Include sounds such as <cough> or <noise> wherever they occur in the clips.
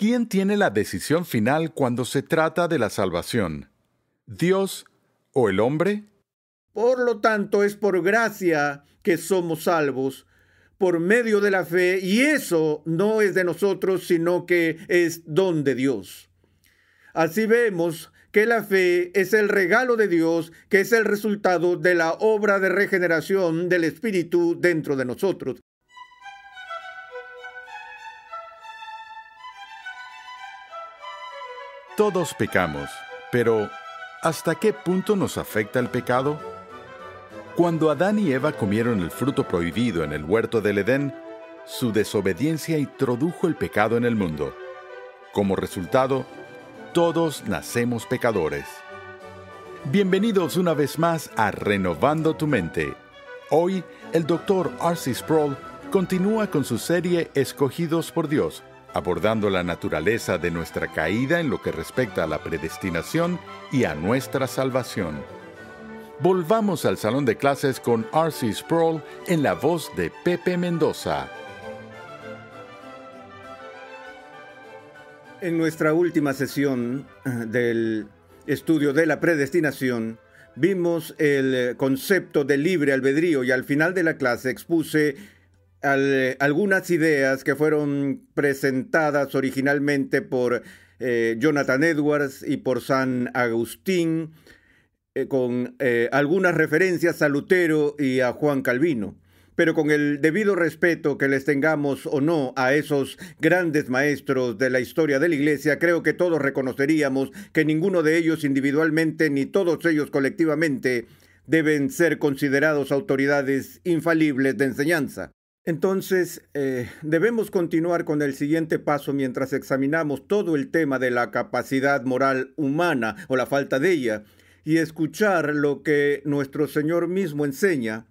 ¿Quién tiene la decisión final cuando se trata de la salvación? ¿Dios o el hombre? Por lo tanto, es por gracia que somos salvos, por medio de la fe, y eso no es de nosotros, sino que es don de Dios. Así vemos que la fe es el regalo de Dios, que es el resultado de la obra de regeneración del Espíritu dentro de nosotros. Todos pecamos, pero ¿hasta qué punto nos afecta el pecado? Cuando Adán y Eva comieron el fruto prohibido en el huerto del Edén, su desobediencia introdujo el pecado en el mundo. Como resultado, todos nacemos pecadores. Bienvenidos una vez más a Renovando tu Mente. Hoy, el doctor Arcy Sproul continúa con su serie Escogidos por Dios abordando la naturaleza de nuestra caída en lo que respecta a la predestinación y a nuestra salvación. Volvamos al salón de clases con R.C. Sproul en la voz de Pepe Mendoza. En nuestra última sesión eh, del estudio de la predestinación, vimos el eh, concepto de libre albedrío y al final de la clase expuse algunas ideas que fueron presentadas originalmente por eh, Jonathan Edwards y por San Agustín, eh, con eh, algunas referencias a Lutero y a Juan Calvino. Pero con el debido respeto que les tengamos o no a esos grandes maestros de la historia de la Iglesia, creo que todos reconoceríamos que ninguno de ellos individualmente ni todos ellos colectivamente deben ser considerados autoridades infalibles de enseñanza. Entonces, eh, debemos continuar con el siguiente paso mientras examinamos todo el tema de la capacidad moral humana o la falta de ella y escuchar lo que nuestro Señor mismo enseña,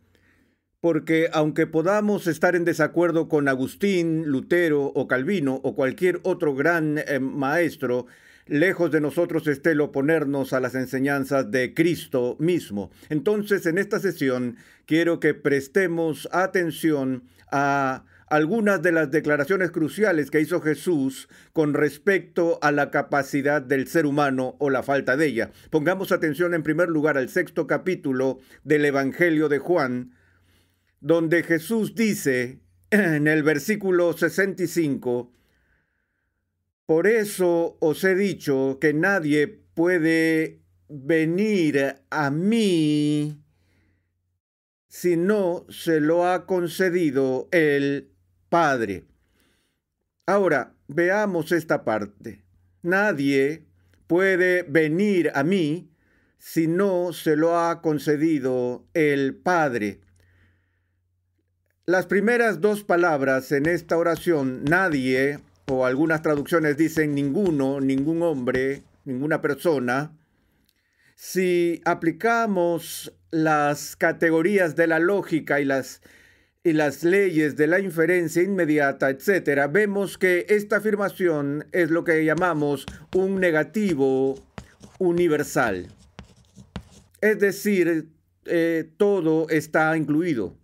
porque aunque podamos estar en desacuerdo con Agustín, Lutero o Calvino o cualquier otro gran eh, maestro, lejos de nosotros esté el oponernos a las enseñanzas de Cristo mismo. Entonces, en esta sesión quiero que prestemos atención a algunas de las declaraciones cruciales que hizo Jesús con respecto a la capacidad del ser humano o la falta de ella. Pongamos atención en primer lugar al sexto capítulo del Evangelio de Juan, donde Jesús dice en el versículo 65, por eso os he dicho que nadie puede venir a mí si no se lo ha concedido el Padre. Ahora, veamos esta parte. Nadie puede venir a mí si no se lo ha concedido el Padre. Las primeras dos palabras en esta oración, nadie, o algunas traducciones dicen ninguno, ningún hombre, ninguna persona, si aplicamos las categorías de la lógica y las, y las leyes de la inferencia inmediata, etcétera, vemos que esta afirmación es lo que llamamos un negativo universal. Es decir, eh, todo está incluido.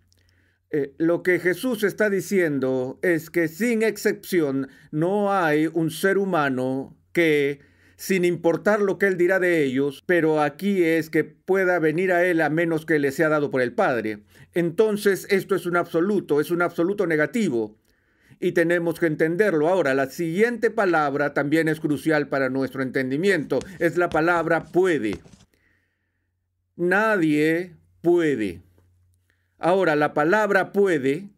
Eh, lo que Jesús está diciendo es que sin excepción no hay un ser humano que sin importar lo que él dirá de ellos, pero aquí es que pueda venir a él a menos que le sea dado por el Padre. Entonces esto es un absoluto, es un absoluto negativo. Y tenemos que entenderlo. Ahora, la siguiente palabra también es crucial para nuestro entendimiento. Es la palabra puede. Nadie puede. Ahora, la palabra puede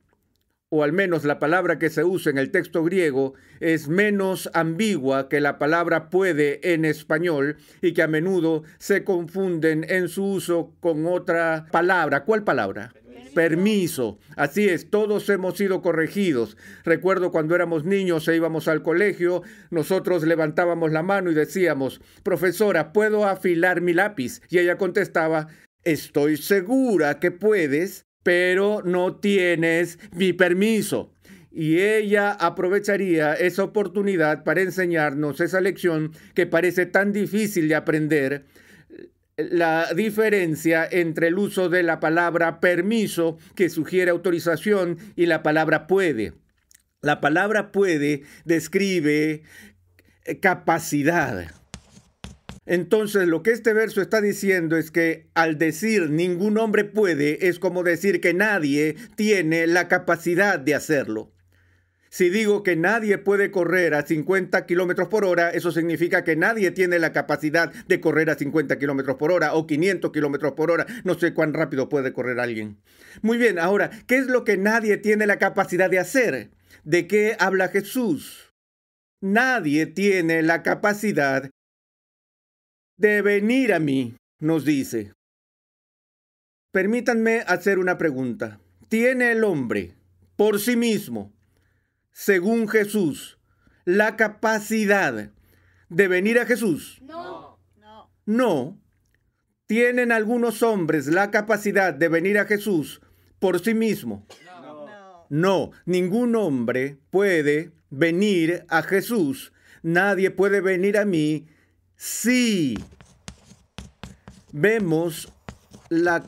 o al menos la palabra que se usa en el texto griego, es menos ambigua que la palabra puede en español y que a menudo se confunden en su uso con otra palabra. ¿Cuál palabra? Permiso. Así es, todos hemos sido corregidos. Recuerdo cuando éramos niños e íbamos al colegio, nosotros levantábamos la mano y decíamos, profesora, ¿puedo afilar mi lápiz? Y ella contestaba, estoy segura que puedes, pero no tienes mi permiso. Y ella aprovecharía esa oportunidad para enseñarnos esa lección que parece tan difícil de aprender, la diferencia entre el uso de la palabra permiso, que sugiere autorización, y la palabra puede. La palabra puede describe capacidad entonces, lo que este verso está diciendo es que al decir ningún hombre puede, es como decir que nadie tiene la capacidad de hacerlo. Si digo que nadie puede correr a 50 kilómetros por hora, eso significa que nadie tiene la capacidad de correr a 50 kilómetros por hora o 500 kilómetros por hora. No sé cuán rápido puede correr alguien. Muy bien, ahora, ¿qué es lo que nadie tiene la capacidad de hacer? ¿De qué habla Jesús? Nadie tiene la capacidad de venir a mí, nos dice. Permítanme hacer una pregunta. ¿Tiene el hombre por sí mismo, según Jesús, la capacidad de venir a Jesús? No. No. ¿Tienen algunos hombres la capacidad de venir a Jesús por sí mismo? no. no. Ningún hombre puede venir a Jesús. Nadie puede venir a mí si vemos la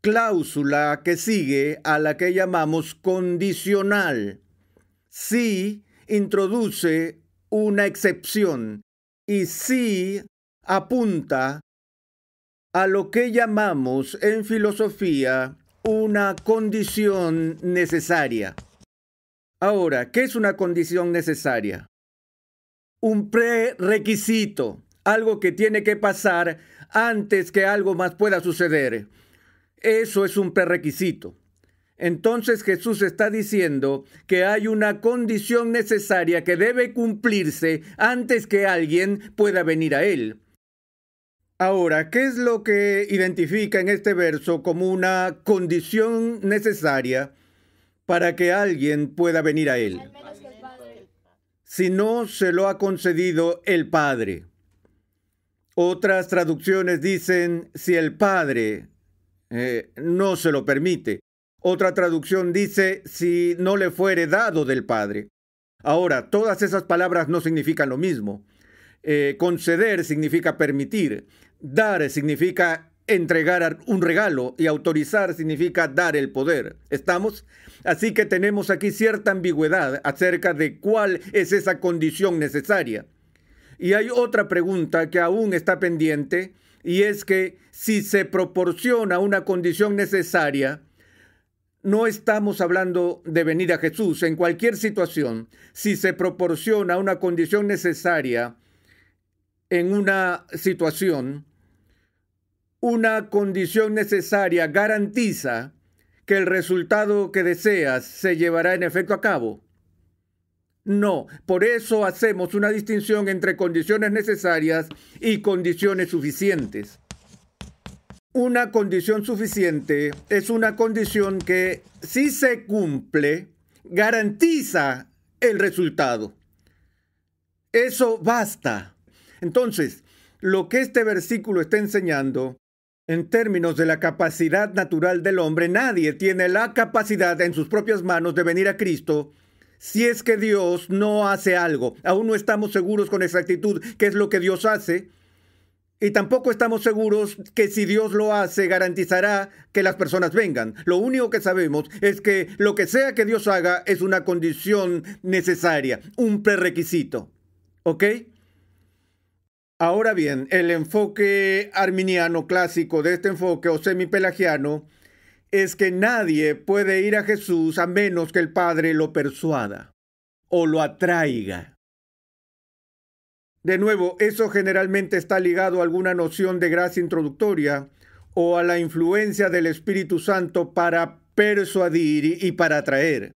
cláusula que sigue a la que llamamos condicional, si introduce una excepción y si apunta a lo que llamamos en filosofía una condición necesaria. Ahora, ¿qué es una condición necesaria? Un prerequisito algo que tiene que pasar antes que algo más pueda suceder. Eso es un prerequisito. Entonces Jesús está diciendo que hay una condición necesaria que debe cumplirse antes que alguien pueda venir a él. Ahora, ¿qué es lo que identifica en este verso como una condición necesaria para que alguien pueda venir a él? Si no se lo ha concedido el Padre. Otras traducciones dicen, si el padre eh, no se lo permite. Otra traducción dice, si no le fuere dado del padre. Ahora, todas esas palabras no significan lo mismo. Eh, conceder significa permitir, dar significa entregar un regalo y autorizar significa dar el poder. ¿Estamos? Así que tenemos aquí cierta ambigüedad acerca de cuál es esa condición necesaria. Y hay otra pregunta que aún está pendiente y es que si se proporciona una condición necesaria, no estamos hablando de venir a Jesús en cualquier situación. Si se proporciona una condición necesaria en una situación, una condición necesaria garantiza que el resultado que deseas se llevará en efecto a cabo. No, por eso hacemos una distinción entre condiciones necesarias y condiciones suficientes. Una condición suficiente es una condición que, si se cumple, garantiza el resultado. Eso basta. Entonces, lo que este versículo está enseñando, en términos de la capacidad natural del hombre, nadie tiene la capacidad en sus propias manos de venir a Cristo si es que Dios no hace algo. Aún no estamos seguros con exactitud qué es lo que Dios hace. Y tampoco estamos seguros que si Dios lo hace, garantizará que las personas vengan. Lo único que sabemos es que lo que sea que Dios haga es una condición necesaria, un prerequisito. ¿Ok? Ahora bien, el enfoque arminiano clásico de este enfoque o semi-pelagiano es que nadie puede ir a Jesús a menos que el Padre lo persuada o lo atraiga. De nuevo, eso generalmente está ligado a alguna noción de gracia introductoria o a la influencia del Espíritu Santo para persuadir y para atraer.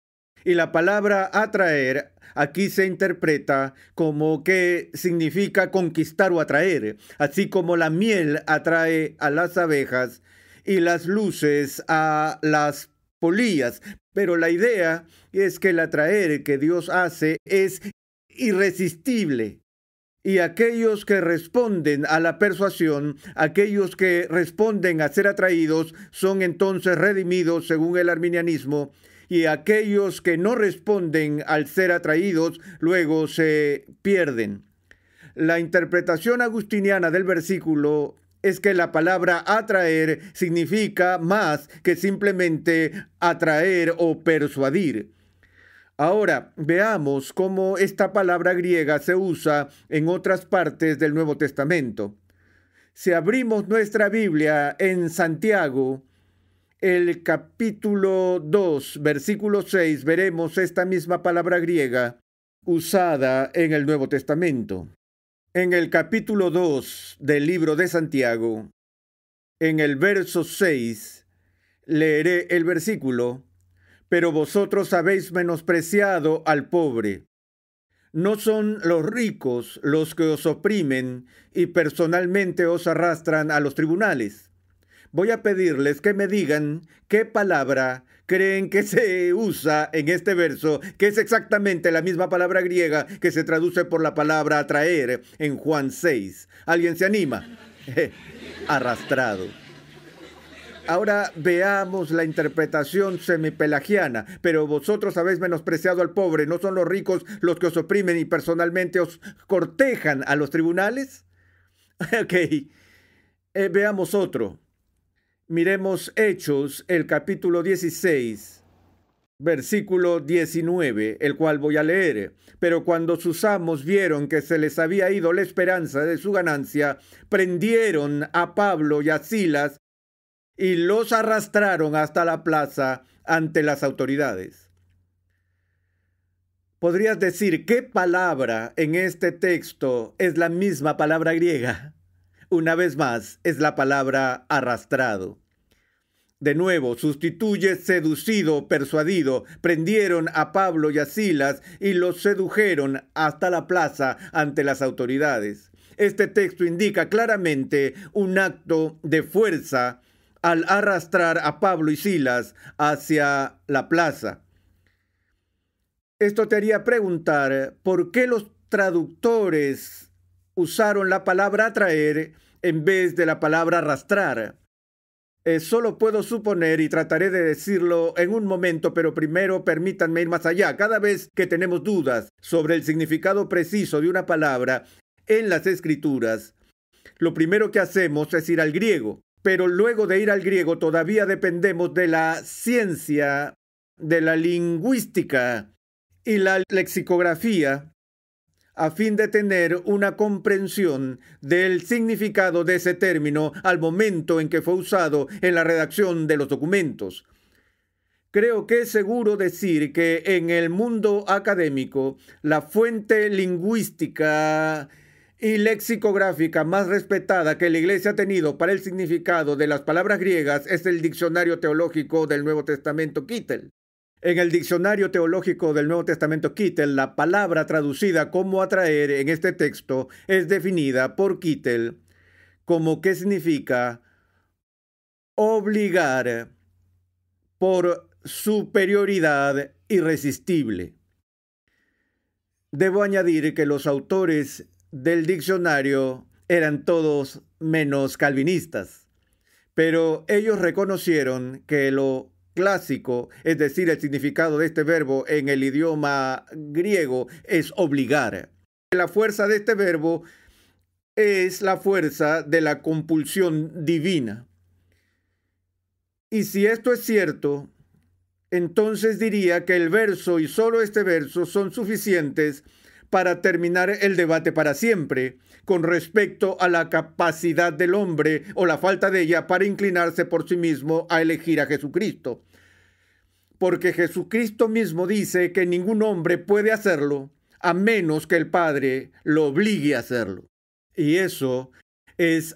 Y la palabra atraer aquí se interpreta como que significa conquistar o atraer, así como la miel atrae a las abejas y las luces a las polillas, pero la idea es que el atraer que Dios hace es irresistible. Y aquellos que responden a la persuasión, aquellos que responden a ser atraídos, son entonces redimidos según el arminianismo, y aquellos que no responden al ser atraídos luego se pierden. La interpretación agustiniana del versículo es que la palabra atraer significa más que simplemente atraer o persuadir. Ahora veamos cómo esta palabra griega se usa en otras partes del Nuevo Testamento. Si abrimos nuestra Biblia en Santiago, el capítulo 2, versículo 6, veremos esta misma palabra griega usada en el Nuevo Testamento en el capítulo 2 del libro de Santiago, en el verso 6, leeré el versículo, pero vosotros habéis menospreciado al pobre. No son los ricos los que os oprimen y personalmente os arrastran a los tribunales. Voy a pedirles que me digan qué palabra creen que se usa en este verso, que es exactamente la misma palabra griega que se traduce por la palabra atraer en Juan 6. ¿Alguien se anima? <laughs> Arrastrado. Ahora veamos la interpretación semipelagiana. Pero vosotros habéis menospreciado al pobre, ¿no son los ricos los que os oprimen y personalmente os cortejan a los tribunales? <laughs> ok. Eh, veamos otro. Miremos Hechos, el capítulo 16, versículo 19, el cual voy a leer. Pero cuando sus amos vieron que se les había ido la esperanza de su ganancia, prendieron a Pablo y a Silas y los arrastraron hasta la plaza ante las autoridades. Podrías decir, ¿qué palabra en este texto es la misma palabra griega? Una vez más es la palabra arrastrado. De nuevo, sustituye seducido, persuadido. Prendieron a Pablo y a Silas y los sedujeron hasta la plaza ante las autoridades. Este texto indica claramente un acto de fuerza al arrastrar a Pablo y Silas hacia la plaza. Esto te haría preguntar por qué los traductores usaron la palabra atraer en vez de la palabra arrastrar. Eh, solo puedo suponer y trataré de decirlo en un momento, pero primero permítanme ir más allá. Cada vez que tenemos dudas sobre el significado preciso de una palabra en las escrituras, lo primero que hacemos es ir al griego, pero luego de ir al griego todavía dependemos de la ciencia, de la lingüística y la lexicografía a fin de tener una comprensión del significado de ese término al momento en que fue usado en la redacción de los documentos. Creo que es seguro decir que en el mundo académico la fuente lingüística y lexicográfica más respetada que la Iglesia ha tenido para el significado de las palabras griegas es el Diccionario Teológico del Nuevo Testamento Kittel. En el diccionario teológico del Nuevo Testamento Kittel, la palabra traducida como atraer en este texto es definida por Kittel como que significa obligar por superioridad irresistible. Debo añadir que los autores del diccionario eran todos menos calvinistas, pero ellos reconocieron que lo clásico, es decir, el significado de este verbo en el idioma griego es obligar. La fuerza de este verbo es la fuerza de la compulsión divina. Y si esto es cierto, entonces diría que el verso y solo este verso son suficientes para terminar el debate para siempre con respecto a la capacidad del hombre o la falta de ella para inclinarse por sí mismo a elegir a Jesucristo porque Jesucristo mismo dice que ningún hombre puede hacerlo a menos que el Padre lo obligue a hacerlo. Y eso es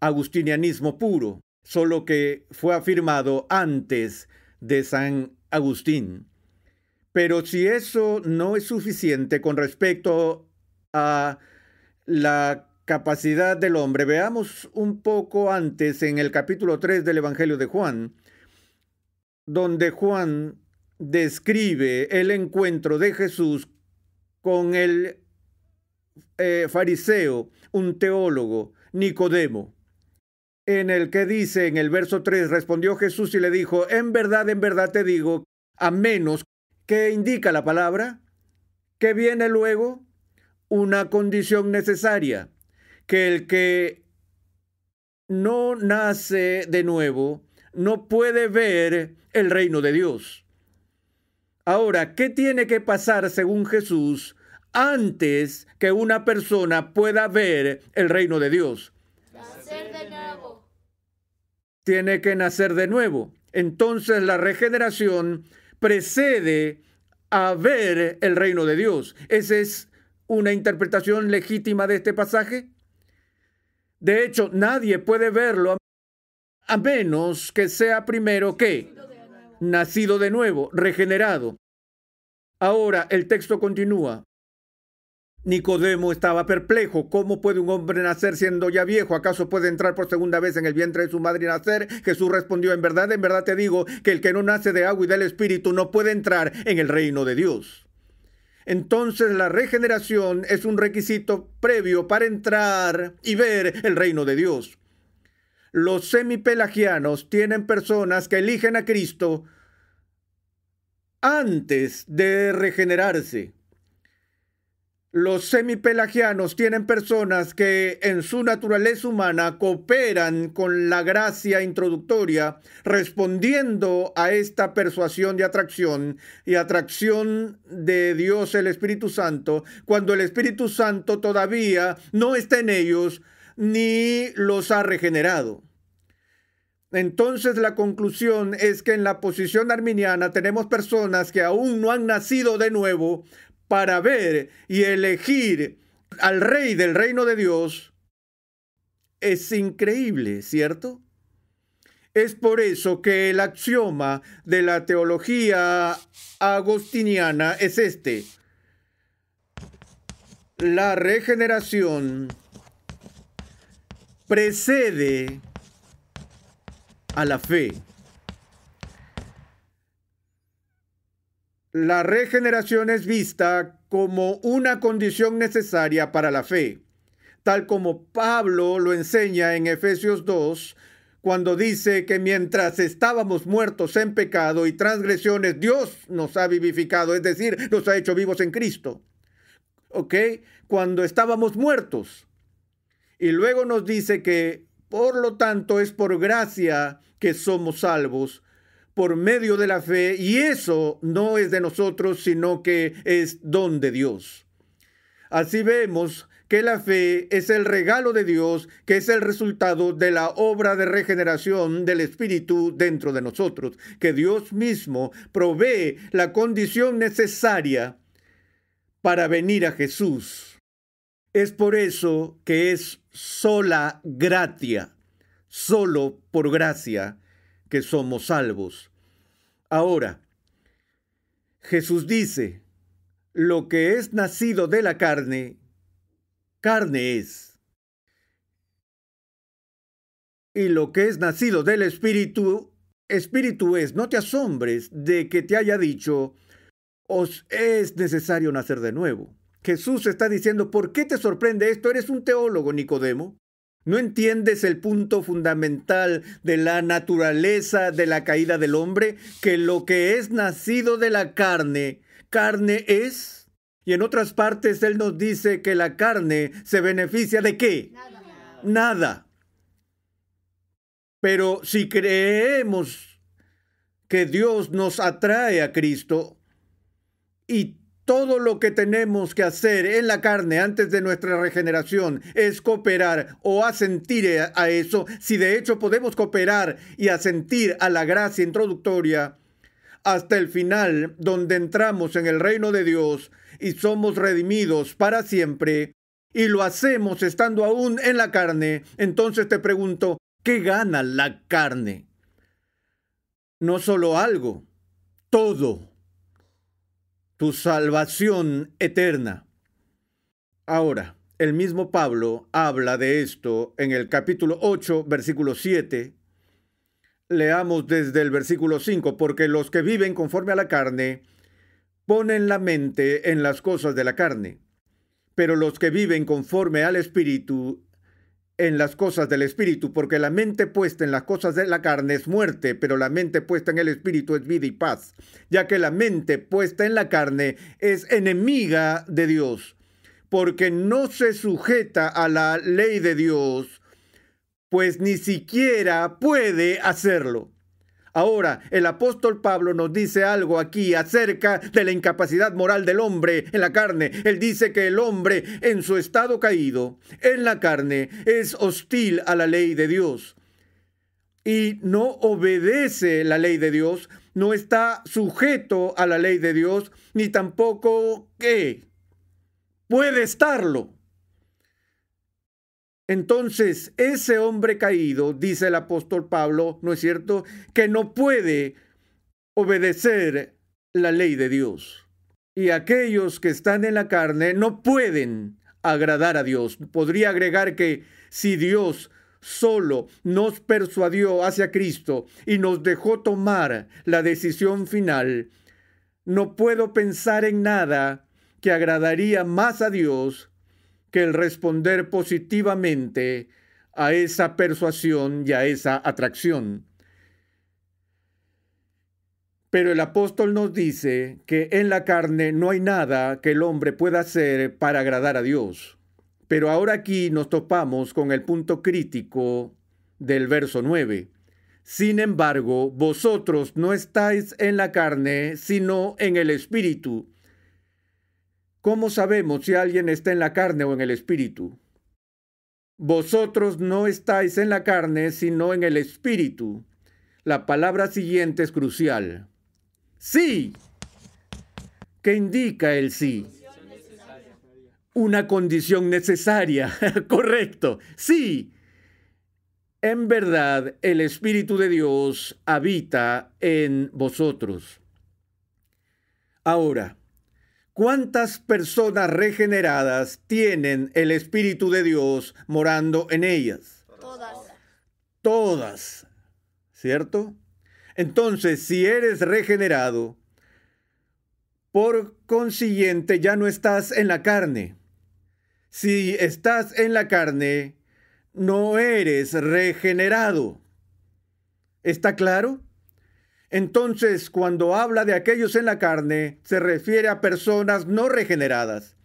agustinianismo puro, solo que fue afirmado antes de San Agustín. Pero si eso no es suficiente con respecto a la capacidad del hombre, veamos un poco antes en el capítulo 3 del Evangelio de Juan, donde Juan describe el encuentro de Jesús con el eh, fariseo, un teólogo, Nicodemo, en el que dice en el verso 3, respondió Jesús y le dijo, en verdad, en verdad te digo, a menos que indica la palabra, que viene luego una condición necesaria, que el que no nace de nuevo no puede ver el reino de Dios. Ahora, ¿qué tiene que pasar según Jesús antes que una persona pueda ver el reino de Dios? Nacer de nuevo. Tiene que nacer de nuevo. Entonces la regeneración precede a ver el reino de Dios. ¿Esa es una interpretación legítima de este pasaje? De hecho, nadie puede verlo a menos que sea primero que nacido de nuevo, regenerado. Ahora el texto continúa. Nicodemo estaba perplejo. ¿Cómo puede un hombre nacer siendo ya viejo? ¿Acaso puede entrar por segunda vez en el vientre de su madre y nacer? Jesús respondió, en verdad, en verdad te digo que el que no nace de agua y del Espíritu no puede entrar en el reino de Dios. Entonces la regeneración es un requisito previo para entrar y ver el reino de Dios los semipelagianos tienen personas que eligen a Cristo antes de regenerarse. Los semipelagianos tienen personas que en su naturaleza humana cooperan con la gracia introductoria, respondiendo a esta persuasión de atracción y atracción de Dios el Espíritu Santo, cuando el Espíritu Santo todavía no está en ellos, ni los ha regenerado. Entonces la conclusión es que en la posición arminiana tenemos personas que aún no han nacido de nuevo para ver y elegir al rey del reino de Dios. Es increíble, ¿cierto? Es por eso que el axioma de la teología agostiniana es este. La regeneración precede a la fe. La regeneración es vista como una condición necesaria para la fe, tal como Pablo lo enseña en Efesios 2, cuando dice que mientras estábamos muertos en pecado y transgresiones, Dios nos ha vivificado, es decir, nos ha hecho vivos en Cristo. ¿Ok? Cuando estábamos muertos. Y luego nos dice que, por lo tanto, es por gracia que somos salvos por medio de la fe, y eso no es de nosotros, sino que es don de Dios. Así vemos que la fe es el regalo de Dios, que es el resultado de la obra de regeneración del Espíritu dentro de nosotros, que Dios mismo provee la condición necesaria para venir a Jesús es por eso que es sola gratia, solo por gracia que somos salvos. Ahora, Jesús dice, lo que es nacido de la carne, carne es. Y lo que es nacido del Espíritu, Espíritu es. No te asombres de que te haya dicho, os es necesario nacer de nuevo. Jesús está diciendo, ¿por qué te sorprende esto? Eres un teólogo, Nicodemo. ¿No entiendes el punto fundamental de la naturaleza de la caída del hombre? Que lo que es nacido de la carne, carne es. Y en otras partes Él nos dice que la carne se beneficia de qué? Nada. Pero si creemos que Dios nos atrae a Cristo y todo lo que tenemos que hacer en la carne antes de nuestra regeneración es cooperar o asentir a eso, si de hecho podemos cooperar y asentir a la gracia introductoria hasta el final, donde entramos en el reino de Dios y somos redimidos para siempre, y lo hacemos estando aún en la carne, entonces te pregunto, ¿qué gana la carne? No solo algo, todo tu salvación eterna. Ahora, el mismo Pablo habla de esto en el capítulo 8, versículo 7. Leamos desde el versículo 5, porque los que viven conforme a la carne ponen la mente en las cosas de la carne, pero los que viven conforme al Espíritu en las cosas del Espíritu, porque la mente puesta en las cosas de la carne es muerte, pero la mente puesta en el Espíritu es vida y paz, ya que la mente puesta en la carne es enemiga de Dios, porque no se sujeta a la ley de Dios, pues ni siquiera puede hacerlo. Ahora, el apóstol Pablo nos dice algo aquí acerca de la incapacidad moral del hombre en la carne. Él dice que el hombre en su estado caído, en la carne, es hostil a la ley de Dios y no obedece la ley de Dios, no está sujeto a la ley de Dios, ni tampoco que puede estarlo. Entonces, ese hombre caído, dice el apóstol Pablo, ¿no es cierto?, que no puede obedecer la ley de Dios. Y aquellos que están en la carne no pueden agradar a Dios. Podría agregar que si Dios solo nos persuadió hacia Cristo y nos dejó tomar la decisión final, no puedo pensar en nada que agradaría más a Dios que el responder positivamente a esa persuasión y a esa atracción. Pero el apóstol nos dice que en la carne no hay nada que el hombre pueda hacer para agradar a Dios. Pero ahora aquí nos topamos con el punto crítico del verso 9. Sin embargo, vosotros no estáis en la carne, sino en el Espíritu ¿Cómo sabemos si alguien está en la carne o en el espíritu? Vosotros no estáis en la carne, sino en el espíritu. La palabra siguiente es crucial. Sí. ¿Qué indica el sí? Una condición necesaria. <laughs> Correcto. Sí. En verdad, el Espíritu de Dios habita en vosotros. Ahora, ¿Cuántas personas regeneradas tienen el Espíritu de Dios morando en ellas? Todas. Todas. ¿Cierto? Entonces, si eres regenerado, por consiguiente ya no estás en la carne. Si estás en la carne, no eres regenerado. ¿Está claro? Entonces, cuando habla de aquellos en la carne, se refiere a personas no regeneradas.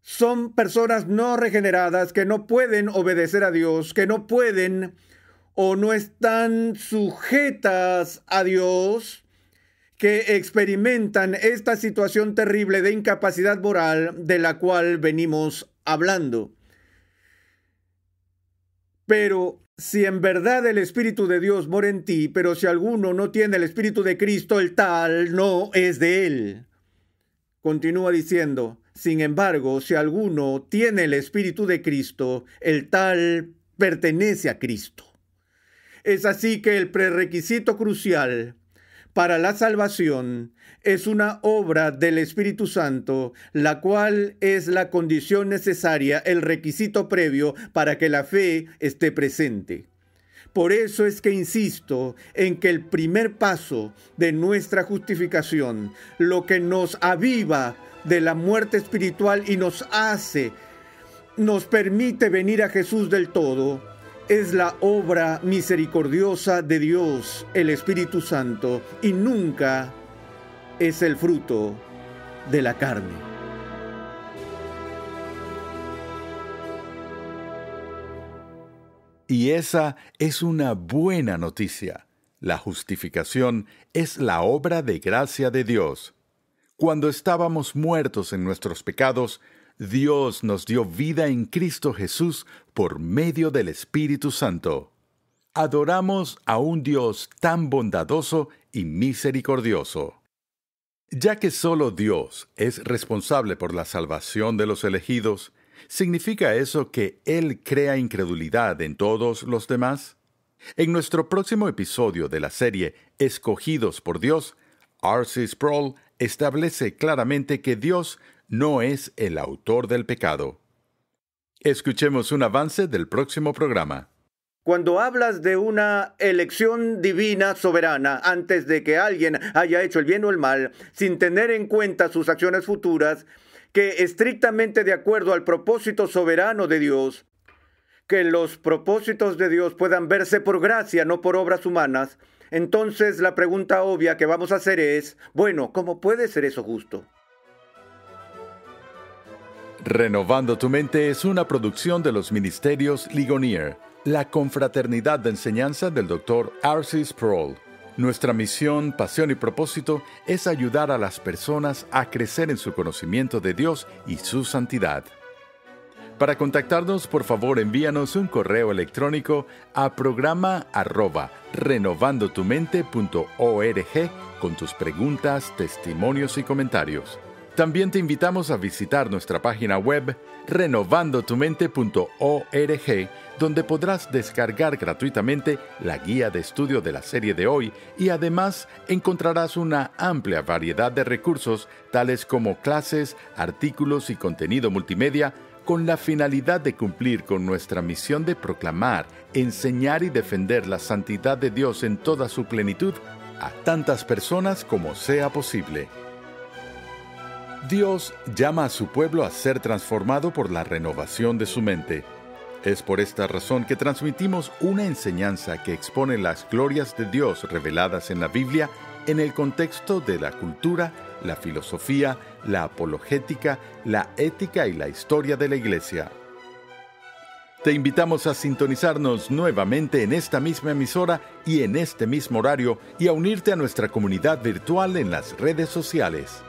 Son personas no regeneradas que no pueden obedecer a Dios, que no pueden o no están sujetas a Dios, que experimentan esta situación terrible de incapacidad moral de la cual venimos hablando. Pero si en verdad el Espíritu de Dios mora en ti, pero si alguno no tiene el Espíritu de Cristo, el tal no es de él. Continúa diciendo, sin embargo, si alguno tiene el Espíritu de Cristo, el tal pertenece a Cristo. Es así que el prerequisito crucial para la salvación es una obra del Espíritu Santo, la cual es la condición necesaria, el requisito previo para que la fe esté presente. Por eso es que insisto en que el primer paso de nuestra justificación, lo que nos aviva de la muerte espiritual y nos hace, nos permite venir a Jesús del todo, es la obra misericordiosa de Dios, el Espíritu Santo, y nunca es el fruto de la carne. Y esa es una buena noticia. La justificación es la obra de gracia de Dios. Cuando estábamos muertos en nuestros pecados, Dios nos dio vida en Cristo Jesús por medio del Espíritu Santo. Adoramos a un Dios tan bondadoso y misericordioso. Ya que solo Dios es responsable por la salvación de los elegidos, ¿significa eso que Él crea incredulidad en todos los demás? En nuestro próximo episodio de la serie Escogidos por Dios, R.C. Sproul establece claramente que Dios no es el autor del pecado. Escuchemos un avance del próximo programa. Cuando hablas de una elección divina soberana antes de que alguien haya hecho el bien o el mal, sin tener en cuenta sus acciones futuras, que estrictamente de acuerdo al propósito soberano de Dios, que los propósitos de Dios puedan verse por gracia, no por obras humanas, entonces la pregunta obvia que vamos a hacer es, bueno, ¿cómo puede ser eso justo? Renovando tu mente es una producción de los ministerios Ligonier, la confraternidad de enseñanza del Dr. Arcis Sproul. Nuestra misión, pasión y propósito es ayudar a las personas a crecer en su conocimiento de Dios y su santidad. Para contactarnos, por favor, envíanos un correo electrónico a programa arroba renovandotumente.org con tus preguntas, testimonios y comentarios. También te invitamos a visitar nuestra página web renovandotumente.org, donde podrás descargar gratuitamente la guía de estudio de la serie de hoy y además encontrarás una amplia variedad de recursos, tales como clases, artículos y contenido multimedia, con la finalidad de cumplir con nuestra misión de proclamar, enseñar y defender la santidad de Dios en toda su plenitud a tantas personas como sea posible. Dios llama a su pueblo a ser transformado por la renovación de su mente. Es por esta razón que transmitimos una enseñanza que expone las glorias de Dios reveladas en la Biblia en el contexto de la cultura, la filosofía, la apologética, la ética y la historia de la Iglesia. Te invitamos a sintonizarnos nuevamente en esta misma emisora y en este mismo horario y a unirte a nuestra comunidad virtual en las redes sociales.